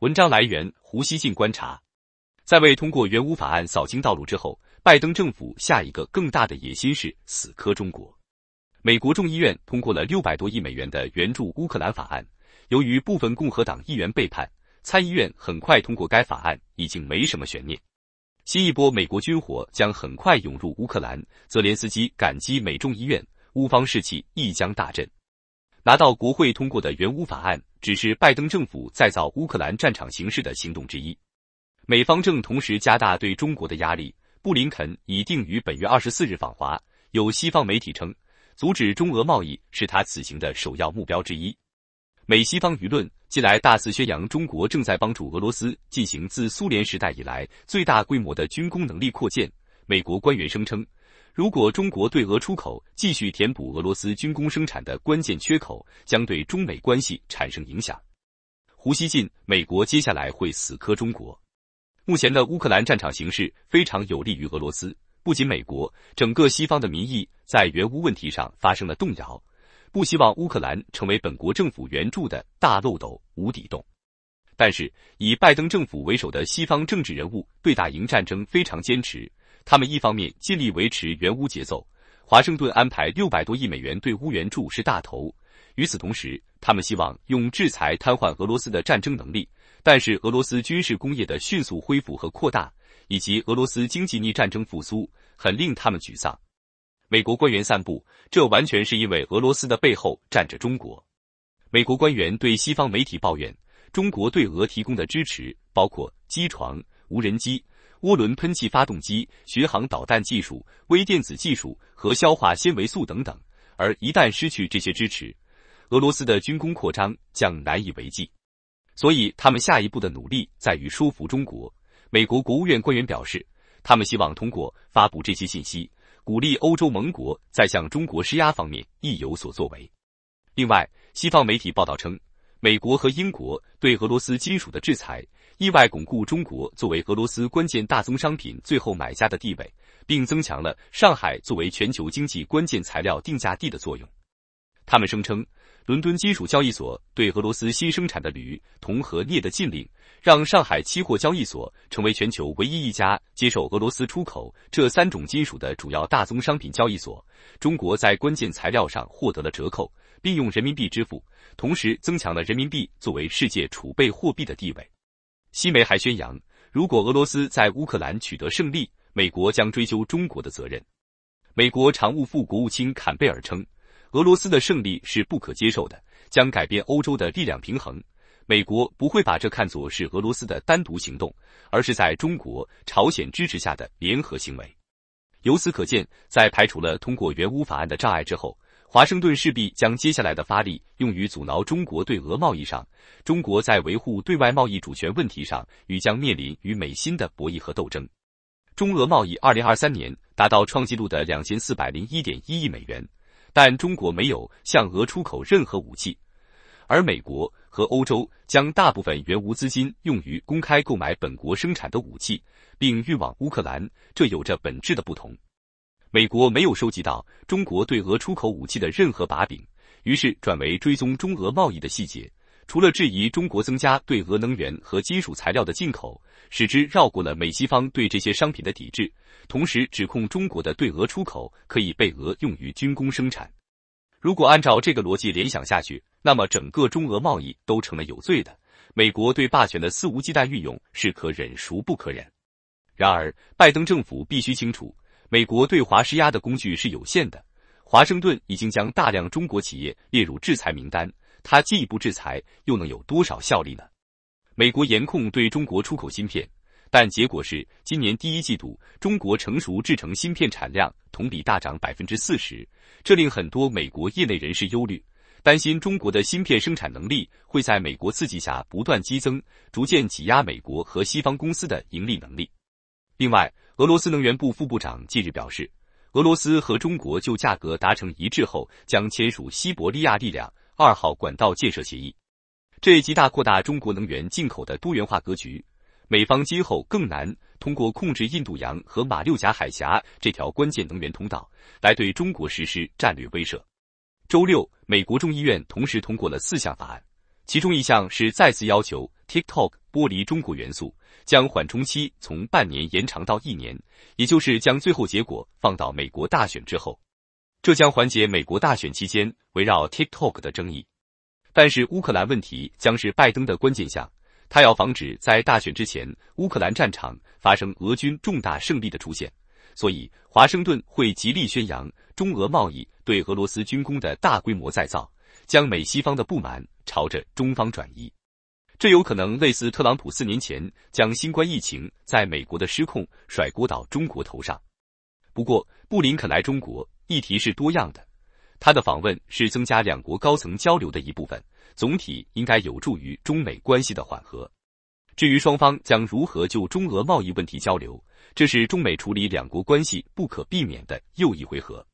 文章来源：胡锡进观察。在未通过援乌法案扫清道路之后，拜登政府下一个更大的野心是死磕中国。美国众议院通过了六百多亿美元的援助乌克兰法案，由于部分共和党议员背叛，参议院很快通过该法案已经没什么悬念。新一波美国军火将很快涌入乌克兰，泽连斯基感激美众议院，乌方士气亦将大振，拿到国会通过的援乌法案。只是拜登政府再造乌克兰战场形势的行动之一，美方正同时加大对中国的压力。布林肯已定于本月二十四日访华，有西方媒体称，阻止中俄贸易是他此行的首要目标之一。美西方舆论近来大肆宣扬，中国正在帮助俄罗斯进行自苏联时代以来最大规模的军工能力扩建。美国官员声称。如果中国对俄出口继续填补俄罗斯军工生产的关键缺口，将对中美关系产生影响。胡锡进，美国接下来会死磕中国。目前的乌克兰战场形势非常有利于俄罗斯。不仅美国，整个西方的民意在援乌问题上发生了动摇，不希望乌克兰成为本国政府援助的大漏斗、无底洞。但是，以拜登政府为首的西方政治人物对打赢战争非常坚持。他们一方面尽力维持援乌节奏，华盛顿安排六百多亿美元对乌援助是大头。与此同时，他们希望用制裁瘫痪俄罗斯的战争能力，但是俄罗斯军事工业的迅速恢复和扩大，以及俄罗斯经济逆战争复苏，很令他们沮丧。美国官员散布，这完全是因为俄罗斯的背后站着中国。美国官员对西方媒体抱怨，中国对俄提供的支持包括机床、无人机。涡轮喷气发动机、巡航导弹技术、微电子技术和消化纤维素等等。而一旦失去这些支持，俄罗斯的军工扩张将难以为继。所以，他们下一步的努力在于说服中国。美国国务院官员表示，他们希望通过发布这些信息，鼓励欧洲盟国在向中国施压方面亦有所作为。另外，西方媒体报道称。美国和英国对俄罗斯金属的制裁，意外巩固中国作为俄罗斯关键大宗商品最后买家的地位，并增强了上海作为全球经济关键材料定价地的作用。他们声称，伦敦金属交易所对俄罗斯新生产的铝、铜和镍的禁令，让上海期货交易所成为全球唯一一家接受俄罗斯出口这三种金属的主要大宗商品交易所。中国在关键材料上获得了折扣。并用人民币支付，同时增强了人民币作为世界储备货币的地位。西媒还宣扬，如果俄罗斯在乌克兰取得胜利，美国将追究中国的责任。美国常务副国务卿坎贝尔称，俄罗斯的胜利是不可接受的，将改变欧洲的力量平衡。美国不会把这看作是俄罗斯的单独行动，而是在中国、朝鲜支持下的联合行为。由此可见，在排除了通过援乌法案的障碍之后。华盛顿势必将接下来的发力用于阻挠中国对俄贸易上，中国在维护对外贸易主权问题上，与将面临与美新的博弈和斗争。中俄贸易二零二三年达到创纪录的两千四百零一点一亿美元，但中国没有向俄出口任何武器，而美国和欧洲将大部分原乌资金用于公开购买本国生产的武器，并运往乌克兰，这有着本质的不同。美国没有收集到中国对俄出口武器的任何把柄，于是转为追踪中俄贸易的细节。除了质疑中国增加对俄能源和金属材料的进口，使之绕过了美西方对这些商品的抵制，同时指控中国的对俄出口可以被俄用于军工生产。如果按照这个逻辑联想下去，那么整个中俄贸易都成了有罪的。美国对霸权的肆无忌惮运用是可忍孰不可忍？然而，拜登政府必须清楚。美国对华施压的工具是有限的，华盛顿已经将大量中国企业列入制裁名单，它进一步制裁又能有多少效力呢？美国严控对中国出口芯片，但结果是今年第一季度中国成熟制成芯片产量同比大涨百分之四十，这令很多美国业内人士忧虑，担心中国的芯片生产能力会在美国刺激下不断激增，逐渐挤压美国和西方公司的盈利能力。另外，俄罗斯能源部副部长近日表示，俄罗斯和中国就价格达成一致后，将签署西伯利亚力量二号管道建设协议。这极大扩大中国能源进口的多元化格局，美方今后更难通过控制印度洋和马六甲海峡这条关键能源通道来对中国实施战略威慑。周六，美国众议院同时通过了四项法案，其中一项是再次要求。TikTok 剥离中国元素，将缓冲期从半年延长到一年，也就是将最后结果放到美国大选之后，这将缓解美国大选期间围绕 TikTok 的争议。但是乌克兰问题将是拜登的关键项，他要防止在大选之前乌克兰战场发生俄军重大胜利的出现，所以华盛顿会极力宣扬中俄贸易对俄罗斯军工的大规模再造，将美西方的不满朝着中方转移。这有可能类似特朗普四年前将新冠疫情在美国的失控甩锅到中国头上。不过，布林肯来中国议题是多样的，他的访问是增加两国高层交流的一部分，总体应该有助于中美关系的缓和。至于双方将如何就中俄贸易问题交流，这是中美处理两国关系不可避免的又一回合。